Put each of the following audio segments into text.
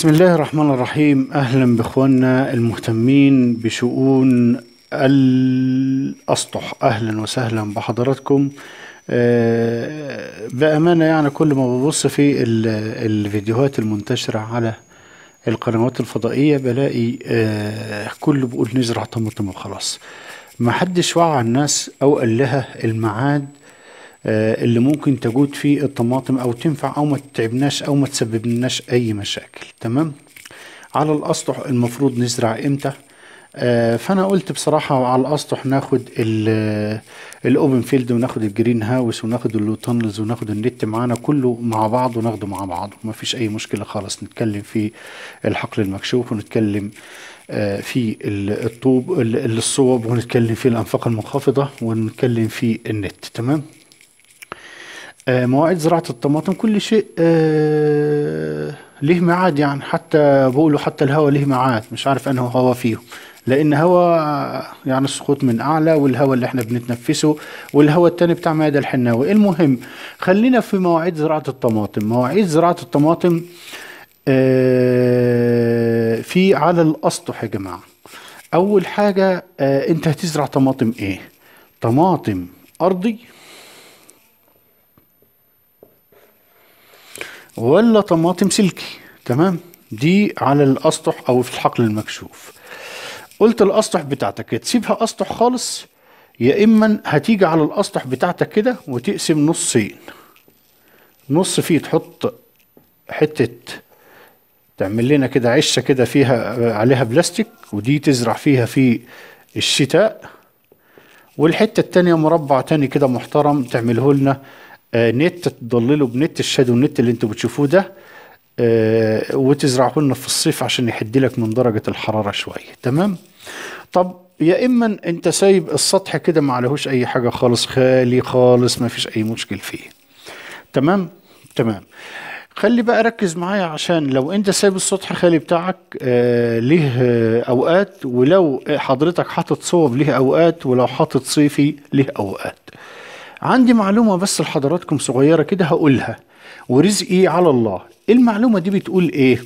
بسم الله الرحمن الرحيم اهلا باخواننا المهتمين بشؤون الاسطح اهلا وسهلا بحضراتكم آه، بامانه يعني كل ما ببص في الفيديوهات المنتشره على القنوات الفضائيه بلاقي آه، كله بيقول نزرع طماطم وخلاص ما حدش وعى الناس او قال لها الميعاد آه، اللي ممكن تجود فيه الطماطم او تنفع او ما تتعبناش او ما تسببلناش اي مشاكل تمام على الاسطح المفروض نزرع امتى آه فانا قلت بصراحه على الاسطح ناخد الاوبن آه، فيلد وناخد الجرين هاوس وناخد اللوتانلز وناخد النت معانا كله مع بعض وناخده مع بعض مفيش اي مشكله خالص نتكلم في الحقل المكشوف ونتكلم آه، في الطوب الصوب ونتكلم في الانفاق المنخفضه ونتكلم في النت تمام آه، مواعيد زراعة الطماطم كل شيء آه، له ميعاد يعني حتى بقولوا حتى الهواء له ميعاد مش عارف انه هواء فيه لان هواء يعني السقوط من اعلى والهواء اللي احنا بنتنفسه والهواء التاني بتاع ميادة الحناوي المهم خلينا في مواعيد زراعة الطماطم مواعيد زراعة الطماطم آه، في على الاسطح يا جماعة اول حاجة انت هتزرع طماطم ايه طماطم ارضي ولا طماطم سلكي تمام دي على الاسطح او في الحقل المكشوف قلت الاسطح بتاعتك يا تسيبها اسطح خالص يا اما هتيجي على الاسطح بتاعتك كده وتقسم نصين نص فيه تحط حته تعمل لنا كده عشه كده فيها عليها بلاستيك ودي تزرع فيها في الشتاء والحته التانيه مربع تاني كده محترم تعمله لنا آه، نت تضلله بنت الشادو النت اللي انتوا بتشوفوه ده آه، وتزرعه لنا في الصيف عشان يحد لك من درجه الحراره شويه تمام طب يا اما انت سايب السطح كده ما عليهوش اي حاجه خالص خالي خالص ما فيش اي مشكل فيه تمام تمام خلي بقى ركز معايا عشان لو انت سايب السطح خالي بتاعك آه ليه آه اوقات ولو حضرتك حاطط صوب ليه اوقات ولو حاطط صيفي ليه اوقات عندي معلومة بس لحضراتكم صغيرة كده هقولها ورزقي على الله إيه المعلومة دي بتقول ايه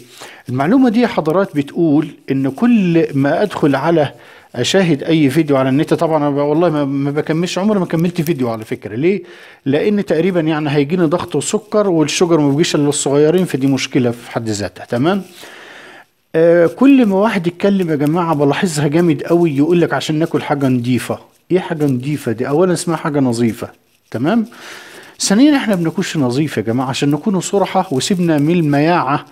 المعلومة دي يا حضرات بتقول ان كل ما ادخل على اشاهد اي فيديو على النت طبعا انا والله ما بكملش عمري ما كملت فيديو على فكره ليه لان تقريبا يعني هيجيني ضغط وسكر والشجر ما بيجيش الا للصغيرين فدي مشكله في حد ذاتها تمام آه كل ما واحد يتكلم يا جماعه بلاحظها جامد قوي يقول لك عشان ناكل حاجه نظيفه ايه حاجه نظيفه دي اولا اسمها حاجه نظيفه تمام ثانيا احنا بنكونش نظيف يا جماعه عشان نكونوا صرحه وسيبنا من المياعه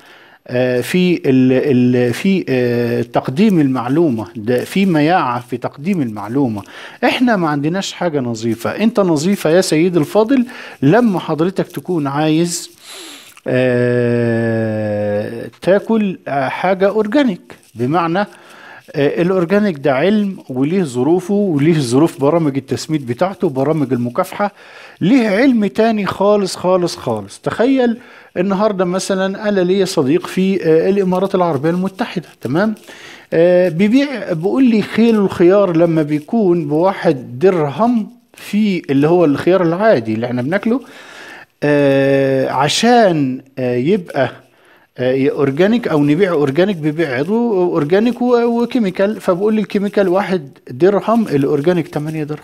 آه، في الـ في آه، تقديم المعلومه ده في مياعه في تقديم المعلومه احنا ما عندناش حاجه نظيفه انت نظيفه يا سيدي الفاضل لما حضرتك تكون عايز آه، تاكل حاجه اورجانيك بمعنى آه، الاورجانيك ده علم وليه ظروفه وليه ظروف برامج التسميد بتاعته برامج المكافحه ليه علم تاني خالص خالص خالص تخيل النهارده مثلا انا ليا صديق في آه، الامارات العربيه المتحده تمام آه، بيبيع بيقول لي خيل الخيار لما بيكون بواحد درهم في اللي هو الخيار العادي اللي احنا بناكله عشان يبقى اورجانيك آه، او نبيع اورجانيك ببيع عضو اورجانيك وكيميكال فبقول لي الكيميكال واحد درهم الاورجانيك 8 درهم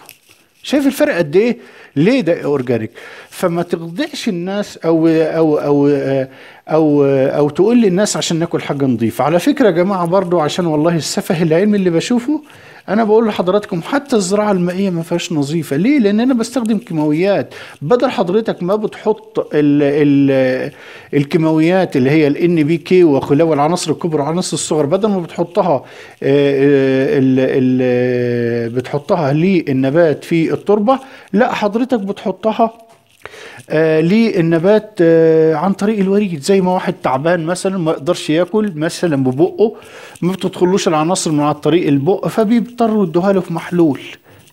شايف الفرق قد ايه ليه ده اورجانيك فما تغضعش الناس او او او آه، او او تقول للناس عشان ناكل حاجه نظيفه على فكره يا جماعه برضو عشان والله السفه العلمي اللي بشوفه انا بقول لحضراتكم حتى الزراعه المائيه ما فيهاش نظيفه ليه لان انا بستخدم كيماويات بدل حضرتك ما بتحط الـ الـ الكيماويات اللي هي الان بي كي وخلاوي العناصر الكبرى والعناصر الصغرى بدل ما بتحطها الـ آه، آه، الـ بتحطها للنبات في التربه لا حضرتك بتحطها آه، للنبات آه، عن طريق الوريد زي ما واحد تعبان مثلا ما يقدرش ياكل مثلا ببقه ما بتدخلوش العناصر من على طريق البق فبيضطروا يدوها له في محلول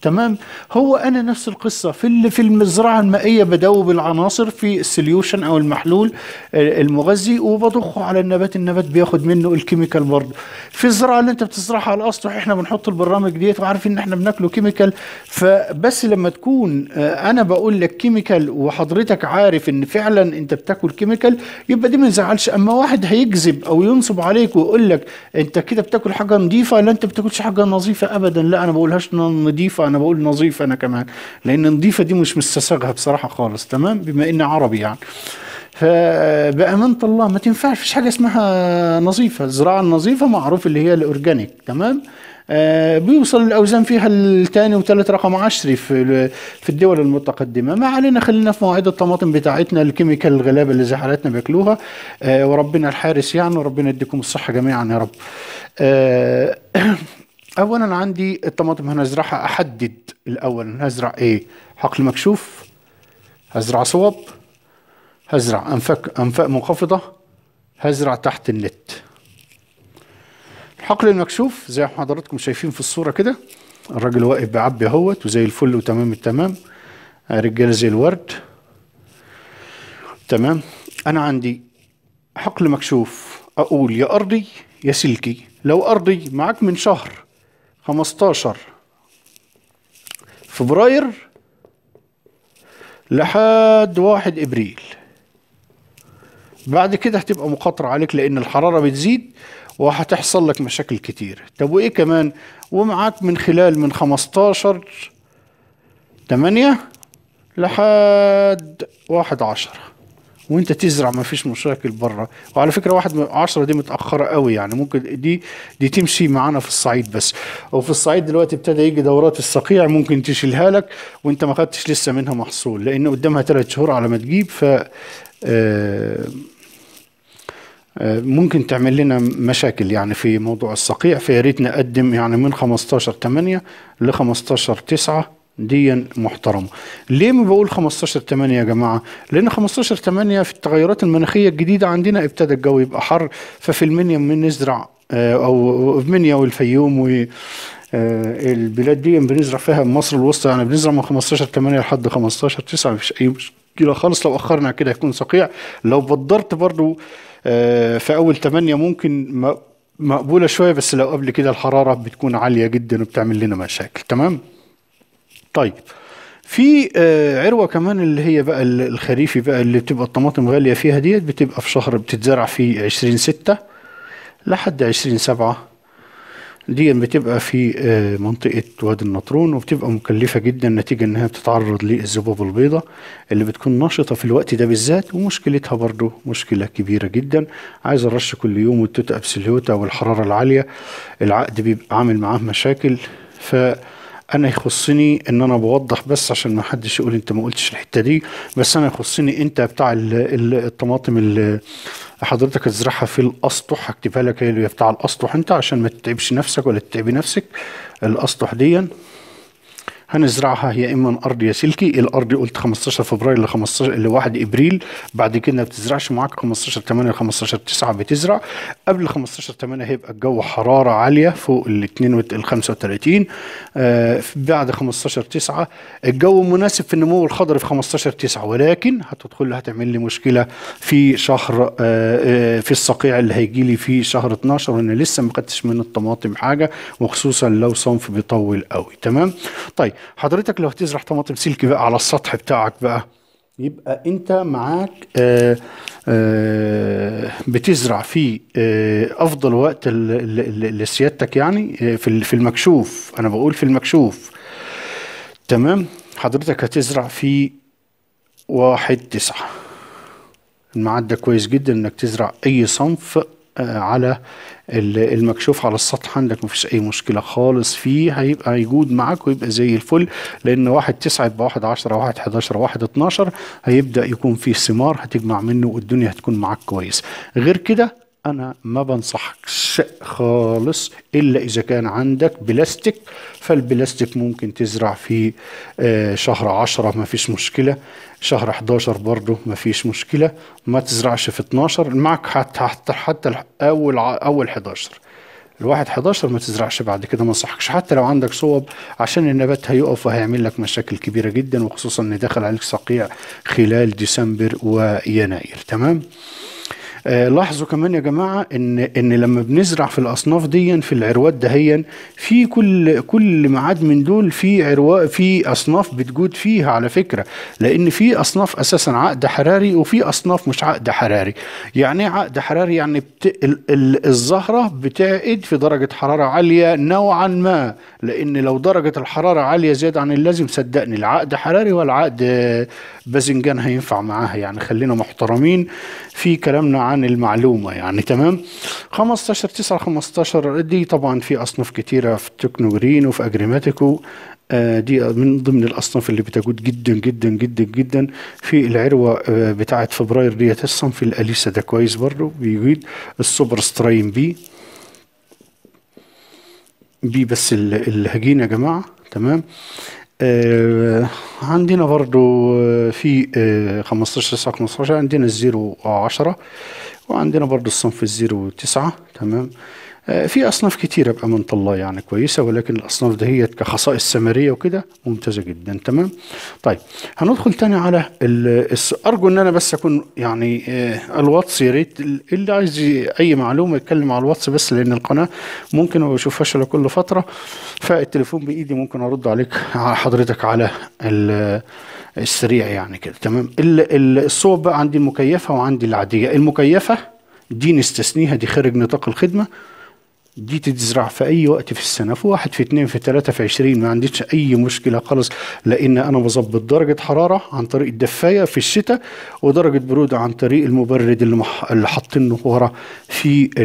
تمام هو انا نفس القصه في في المزرعه المائيه بدوب العناصر في السليوشن او المحلول آه، المغذي وبضخه على النبات النبات بياخد منه الكيميكال برضه في الزراعه اللي انت بتزرعها على الاسطح احنا بنحط البرامج ديت وعارفين ان احنا بناكله كيميكال فبس لما تكون آه، انا بقول لك كيميكال وحضرتك عارف ان فعلا انت بتاكل كيميكال يبقى دي ما يزعلش اما واحد هيكذب او ينصب عليك ويقول لك انت كده بتاكل حاجه نظيفه لا انت بتاكلش حاجه نظيفه ابدا لا انا بقولهاش نظيفه انا بقول نظيف انا كمان لان نظيفه دي مش مستساغها بصراحه خالص تمام بما اني عربي يعني فبأمانة الله ما تنفعش فيش حاجة اسمها نظيفة الزراعة النظيفة معروف اللي هي الأورجانيك تمام آه بيوصل الأوزان فيها الثاني وثالث رقم عشري في في الدول المتقدمة ما علينا خلينا في مواعيد الطماطم بتاعتنا الكيميكال الغلابة اللي زي بياكلوها آه وربنا الحارس يعني وربنا يديكم الصحة جميعا يا رب آه اولا عندي الطماطم هنزرعها احدد الاول هزرع ايه حقل مكشوف هزرع صوب هزرع انفاق انفاق منخفضه هزرع تحت النت الحقل المكشوف زي ما حضراتكم شايفين في الصوره كده الراجل واقف بيعبي اهوت وزي الفل وتمام التمام رجاله زي الورد تمام انا عندي حقل مكشوف اقول يا ارضي يا سلكي لو ارضي معاك من شهر 15 فبراير لحد 1 ابريل بعد كده هتبقى مخاطرة عليك لأن الحرارة بتزيد وهتحصل لك مشاكل كتير طب وإيه كمان ومعاك من خلال من 15 8 لحد 1 10 وانت تزرع ما فيش مشاكل بره وعلى فكره واحد من عشرة دي متاخره قوي يعني ممكن دي دي تمشي معانا في الصعيد بس وفي الصعيد دلوقتي ابتدى يجي دورات الصقيع ممكن تشيلها لك وانت ما خدتش لسه منها محصول لان قدامها ثلاث شهور على ما تجيب ف آه، آه، ممكن تعمل لنا مشاكل يعني في موضوع الصقيع فيا ريت نقدم يعني من 15 8 ل 15 9 دي محترمه. ليه ما بقول 15 8 يا جماعه؟ لان 15 8 في التغيرات المناخيه الجديده عندنا ابتدى الجو يبقى حر ففي المنيا نزرع آه، او في المنيا والفيوم والبلاد آه، دي بنزرع فيها مصر الوسطى يعني بنزرع من 15 8 لحد 15 9 مفيش اي مشكله خالص لو اخرنا كده هيكون صقيع لو بدرت برضو آه، في اول 8 ممكن مقبوله شويه بس لو قبل كده الحراره بتكون عاليه جدا وبتعمل لنا مشاكل تمام؟ طيب في آه، عروه كمان اللي هي بقى الخريفي بقى اللي بتبقى الطماطم غاليه فيها ديت بتبقى في شهر بتتزرع في عشرين ستة لحد عشرين سبعة دي بتبقى في آه، منطقة وادي النطرون وبتبقى مكلفة جدا نتيجة انها بتتعرض للذباب البيضاء اللي بتكون نشطة في الوقت ده بالذات ومشكلتها برضو مشكلة كبيرة جدا عايز الرش كل يوم والتوت ابسليوتا والحرارة العالية العقد بيبقى عامل معاه مشاكل ف انا يخصني ان انا بوضح بس عشان ما حدش يقول انت ما قلتش الحته دي بس انا يخصني انت بتاع الـ الـ الطماطم اللي حضرتك هتزرعها في الاسطح هكتبها لك هي بتاع الاسطح انت عشان ما تتعبش نفسك ولا تتعبي نفسك الاسطح دي هنزرعها يا اما من ارض يا سلكي الارض قلت 15 فبراير ل 15 ل 1 ابريل بعد كده ما بتزرعش معاك 15 8 ل 15 9 بتزرع قبل 15 8 هيبقى الجو حراره عاليه فوق ال 2 35 آه بعد 15 9 الجو مناسب في النمو الخضري في 15 9 ولكن هتدخل هتعمل لي مشكله في شهر آه, آه، في الصقيع اللي هيجي لي في شهر 12 وانا لسه ما خدتش من الطماطم حاجه وخصوصا لو صنف بيطول قوي تمام طيب حضرتك لو هتزرع طماطم سلكي بقى على السطح بتاعك بقى يبقى انت معاك آآ آه، آآ آه، بتزرع في آه، افضل وقت لسيادتك يعني في المكشوف انا بقول في المكشوف تمام حضرتك هتزرع في واحد تسعة المعدة كويس جدا انك تزرع اي صنف آه، على المكشوف على السطح عندك مفيش اي مشكله خالص فيه هيبقى هيجود معاك ويبقى زي الفل لان واحد تسعة يبقى واحد عشرة واحد حداشر واحد اتناشر هيبدا يكون فيه ثمار هتجمع منه والدنيا هتكون معاك كويس غير كده انا ما بنصحكش خالص الا اذا كان عندك بلاستيك فالبلاستيك ممكن تزرع في آه، شهر عشرة ما فيش مشكلة شهر 11 برضه ما فيش مشكلة ما تزرعش في 12 معك حتى حتى, حتى اول اول 11 الواحد 11 ما تزرعش بعد كده ما انصحكش حتى لو عندك صوب عشان النبات هيقف وهيعمل لك مشاكل كبيره جدا وخصوصا ان دخل عليك صقيع خلال ديسمبر ويناير تمام آه، لاحظوا كمان يا جماعه ان ان لما بنزرع في الاصناف دي في العروات دهيا في كل كل ميعاد من دول في عروا في اصناف بتجود فيها على فكره لان في اصناف اساسا عقد حراري وفي اصناف مش عقد حراري يعني ايه عقد حراري يعني بت... ال... ال... الزهره بتعقد في درجه حراره عاليه نوعا ما لان لو درجه الحراره عاليه زياده عن اللازم صدقني العقد حراري ولا عقد باذنجان هينفع معاها يعني خلينا محترمين في كلامنا عن عن المعلومه يعني تمام 15 9 15 دي طبعا في اصناف كتيره في تكنو جرين وفي اجريماتيكو آه، دي من ضمن الاصناف اللي بتجود جدا جدا جدا جدا في العروه آه، بتاعه فبراير ديت الصنف الأليسة ده كويس برضو بيجيد السوبر ستراين بي بي بس الهجين يا جماعه تمام آه عندنا برضو آه، في آه 15 9 15 عندنا الزيرو 10 وعندنا برضو الصنف الزيرو 9 تمام آه، في اصناف كتيره بامانه الله يعني كويسه ولكن الاصناف دهيت كخصائص سمريه وكده ممتازه جدا تمام طيب هندخل تاني على ارجو ان انا بس اكون يعني آه، الواتس يا ريت اللي عايز اي معلومه يتكلم على الواتس بس لان القناه ممكن ما بشوفهاش الا كل فتره فالتليفون بايدي ممكن ارد عليك على حضرتك على السريع يعني كده تمام الصور بقى عندي المكيفه وعندي العاديه المكيفه دي نستثنيها دي خارج نطاق الخدمه جيت تزرع في اي وقت في السنه في واحد في اثنين في ثلاثه في عشرين ما عنديش اي مشكله خالص لان انا بظبط درجه حراره عن طريق الدفايه في الشتاء ودرجه بروده عن طريق المبرد اللي مح... اللي حاطينه ورا في ال...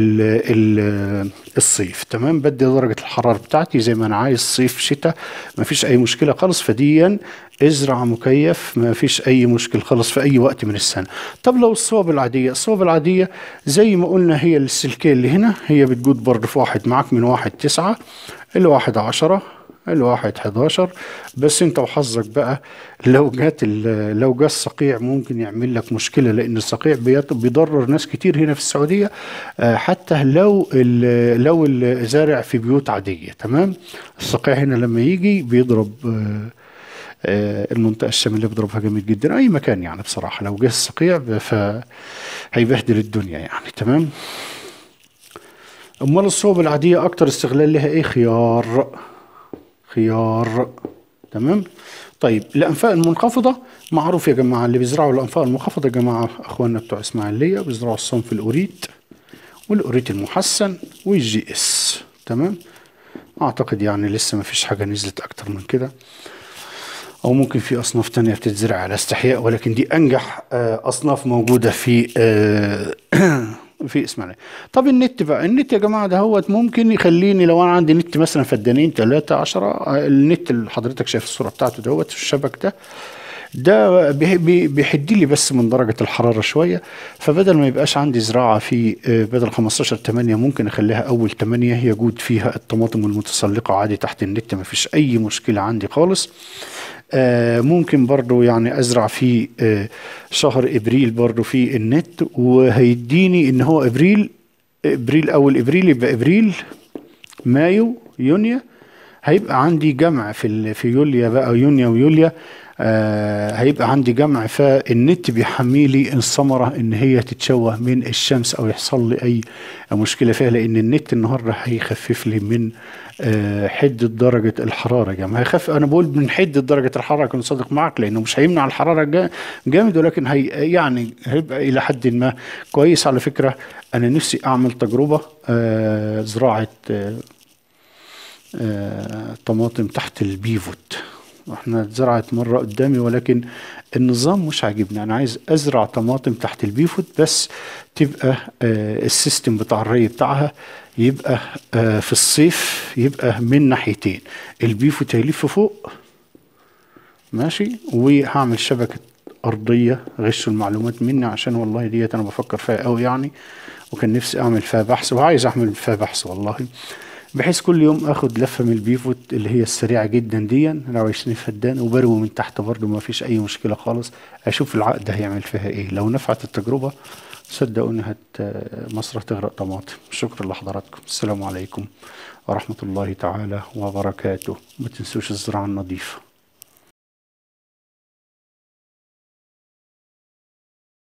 ال... الصيف تمام بدي درجه الحراره بتاعتي زي ما انا عايز صيف شتاء ما فيش اي مشكله خالص فديا ازرع مكيف ما فيش اي مشكل خالص في اي وقت من السنه طب لو الصوب العاديه الصوب العاديه زي ما قلنا هي السلكيه اللي هنا هي بتجود برضه في واحد معاك من واحد تسعة لواحد عشرة واحد حداشر بس انت وحظك بقى لو جات لو جه الصقيع ممكن يعمل لك مشكله لان الصقيع بيضرر ناس كتير هنا في السعوديه آه، حتى لو لو الزارع في بيوت عاديه تمام الصقيع هنا لما يجي بيضرب آه، آه، المنطقه الشماليه بيضربها جامد جدا اي مكان يعني بصراحه لو جه الصقيع هيبهدل الدنيا يعني تمام امال الصوب العاديه اكتر استغلال لها ايه خيار خيار تمام طيب الانفاق المنخفضه معروف يا جماعه اللي بيزرعوا الانفاق المنخفضه يا جماعه اخواننا بتوع اسماعيليه بيزرعوا الصنف الاوريت والاوريت المحسن والجي اس تمام اعتقد يعني لسه ما فيش حاجه نزلت اكتر من كده او ممكن في اصناف تانية بتتزرع على استحياء ولكن دي انجح آه، اصناف موجوده في آه، في اسمعني طب النت بقى النت يا جماعه ده هو ممكن يخليني لو انا عندي نت مثلا فدانين ثلاثة عشرة آه، النت اللي حضرتك شايف الصوره بتاعته في الشبك ده ده بيحد لي بس من درجة الحرارة شوية فبدل ما يبقاش عندي زراعة في بدل 15 8 ممكن أخليها أول 8 يجود فيها الطماطم المتسلقة عادي تحت النت مفيش أي مشكلة عندي خالص آه، ممكن برضو يعني ازرع في آه، شهر ابريل برضو في النت وهيديني ان هو ابريل ابريل اول ابريل يبقى ابريل مايو يونيو هيبقى عندي جمع في في يوليا بقى يونيا ويوليا آه، هيبقى عندي جمع فالنت بيحمي لي الثمره ان هي تتشوه من الشمس او يحصل لي اي مشكله فيها لان النت النهارده هيخفف لي من آه، حده درجه الحراره جام هيخف انا بقول من حدة درجه الحراره كنت صادق معك لانه مش هيمنع الحراره جامد ولكن هي يعني هيبقى الى حد ما كويس على فكره انا نفسي اعمل تجربه آه، زراعه آه، طماطم تحت البيفوت احنا اتزرعت مره قدامي ولكن النظام مش عاجبني انا عايز ازرع طماطم تحت البيفوت بس تبقى آه، السيستم بتاع الري بتاعها يبقى آه، في الصيف يبقى من ناحيتين البيفوت هيلف فوق ماشي وهعمل شبكه ارضيه غشوا المعلومات مني عشان والله ديت انا بفكر فيها قوي يعني وكان نفسي اعمل فيها بحث وعايز اعمل فيها بحث والله بحيث كل يوم اخد لفه من البيفوت اللي هي السريعه جدا دي لو 20 فدان وبروي من تحت برضه ما فيش اي مشكله خالص اشوف العقد هيعمل فيها ايه لو نفعت التجربه صدقوا انها مصر هتغرق طماطم شكرا لحضراتكم السلام عليكم ورحمه الله تعالى وبركاته ما تنسوش الزراعه النظيفه